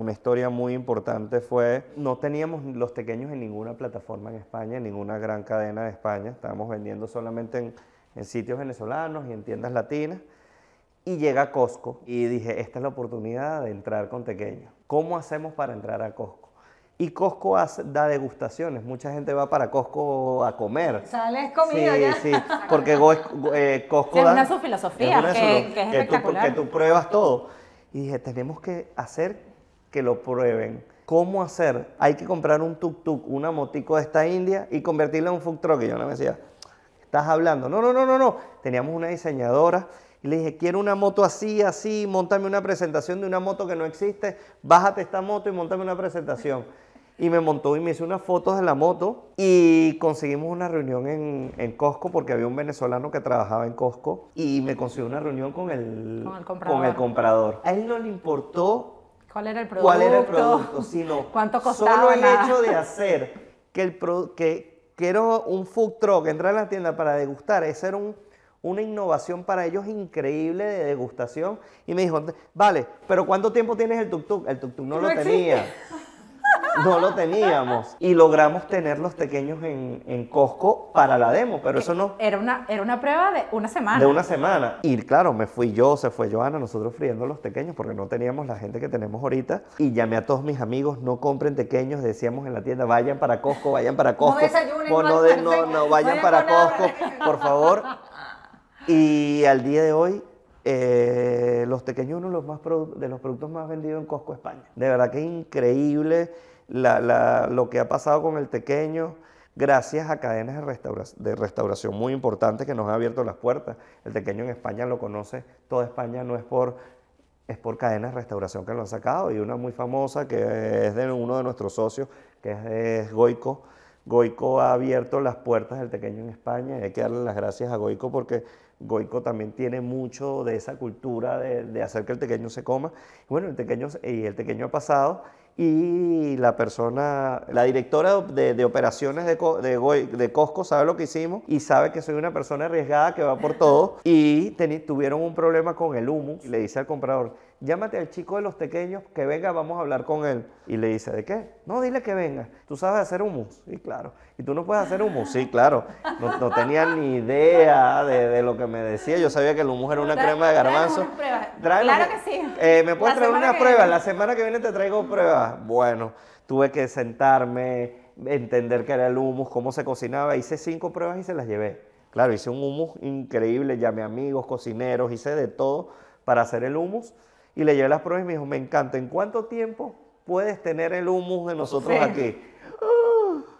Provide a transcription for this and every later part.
una historia muy importante fue, no teníamos los pequeños en ninguna plataforma en España, en ninguna gran cadena de España, estábamos vendiendo solamente en, sitios venezolanos y en tiendas latinas. Y llega Costco y dije, esta es la oportunidad de entrar con pequeños. ¿Cómo hacemos para entrar a Costco? Y Costco da degustaciones. Mucha gente va para Costco a comer. Sales comida sí, Sí, porque eh, Costco es da, una su filosofía, que, que, es espectacular. que tú pruebas todo. Y dije, tenemos que hacer que lo prueben. ¿Cómo hacer? Hay que comprar un tuk-tuk, una motico de esta India y convertirla en un food truck. yo no me decía, estás hablando. No, no, no, no, no. Teníamos una diseñadora y le dije, quiero una moto así, así, montame una presentación de una moto que no existe, bájate esta moto y montame una presentación. Y me montó y me hizo unas fotos de la moto y conseguimos una reunión en, en Costco porque había un venezolano que trabajaba en Costco y me consiguió una reunión con el, Con el comprador. A él no le importó ¿Cuál era el producto? Sino ¿Cuánto costaba? Solo el hecho de hacer que, el que, quiero un food truck, entrar en la tienda para degustar, esa era un, una innovación para ellos increíble de degustación. Y me dijo, vale, pero ¿cuánto tiempo tienes el tuk-tuk? El tuk-tuk no, lo tenía. no lo teníamos. Y logramos tener los pequeños en, en Costco para la demo, pero eso no. Era una, era una prueba de una semana. De una semana. Y claro, me fui yo, se fue Joana, nosotros friendo los pequeños porque no teníamos la gente que tenemos ahorita. Y llamé a todos mis amigos, no compren pequeños, decíamos en la tienda, vayan para Costco, vayan para Costco. No desayunen, no, no, vayan, para Costco, por favor. Y al día de hoy eh, los tequeños, uno de los, más de los productos más vendidos en Costco España. De verdad que increíble la, lo que ha pasado con el tequeño, gracias a cadenas de restauración, de restauración muy importantes que nos han abierto las puertas. El tequeño en España lo conoce, toda España no es por es por cadenas de restauración que lo han sacado y una muy famosa que es de uno de nuestros socios, que es, Goico. Goico ha abierto las puertas del tequeño en España hay que darle las gracias a Goico porque Goico también tiene mucho de esa cultura de, hacer que el tequeño se coma. bueno, el pequeño y el tequeño ha pasado y la persona, la directora de, operaciones de, de, de, Costco sabe lo que hicimos y sabe que soy una persona arriesgada que va por todo y tuvieron un problema con el humus le dice al comprador, llámate al chico de los pequeños que venga, vamos a hablar con él. Y le dice, ¿de qué? No, dile que venga. ¿Tú sabes hacer humus? Sí, claro. ¿Y tú no puedes hacer humus? Sí, claro. No, tenía ni idea de, lo que me decía. Yo sabía que el humus era una crema de garbanzo. Claro que sí. Eh, ¿Me puedes traer unas pruebas? La semana que viene te traigo pruebas bueno, tuve que sentarme, entender qué era el humus, cómo se cocinaba. Hice cinco pruebas y se las llevé. Claro, hice un humus increíble, llamé amigos, cocineros, hice de todo para hacer el humus y le llevé las pruebas y me dijo, me encanta, ¿en cuánto tiempo puedes tener el humus de nosotros aquí?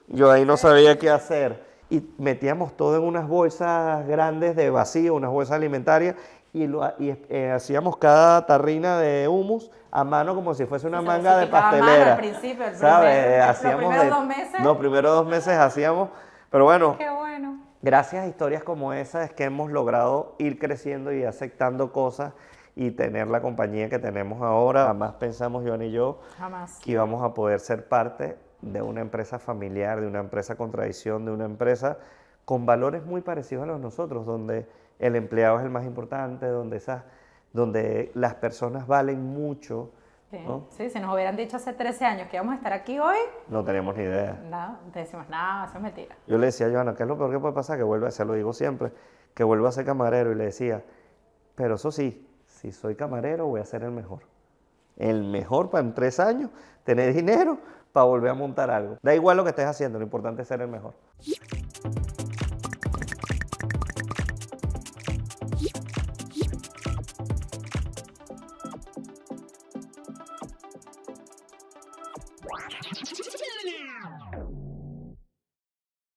yo ahí no sabía qué hacer y metíamos todo en unas bolsas grandes de vacío, unas bolsas alimentarias, y, eh, hacíamos cada tarrina de humus a mano como si fuese una manga de pastelera. Al principio, ¿sabes? hacíamos los primeros dos meses. Los primeros dos meses hacíamos, pero bueno. Qué bueno. Gracias a historias como esa es que hemos logrado ir creciendo y aceptando cosas y tener la compañía que tenemos ahora. Jamás pensamos, Joan y yo, que íbamos a poder ser parte de una empresa familiar, de una empresa con tradición, de una empresa con valores muy parecidos a los nosotros, donde el empleado es el más importante, donde, esas, donde las personas valen mucho. ¿no? si nos hubieran dicho hace 13 años que íbamos a estar aquí hoy. No tenemos ni idea. No, te decimos, nada, eso es mentira. Yo le decía a Joana, ¿qué es lo peor que puede pasar? Que vuelva, ya lo digo siempre, que vuelva a ser camarero. Y le decía, pero eso sí, si soy camarero voy a ser el mejor. El mejor para en tres años, tener dinero, para volver a montar algo. Da igual lo que estés haciendo, lo importante es ser el mejor.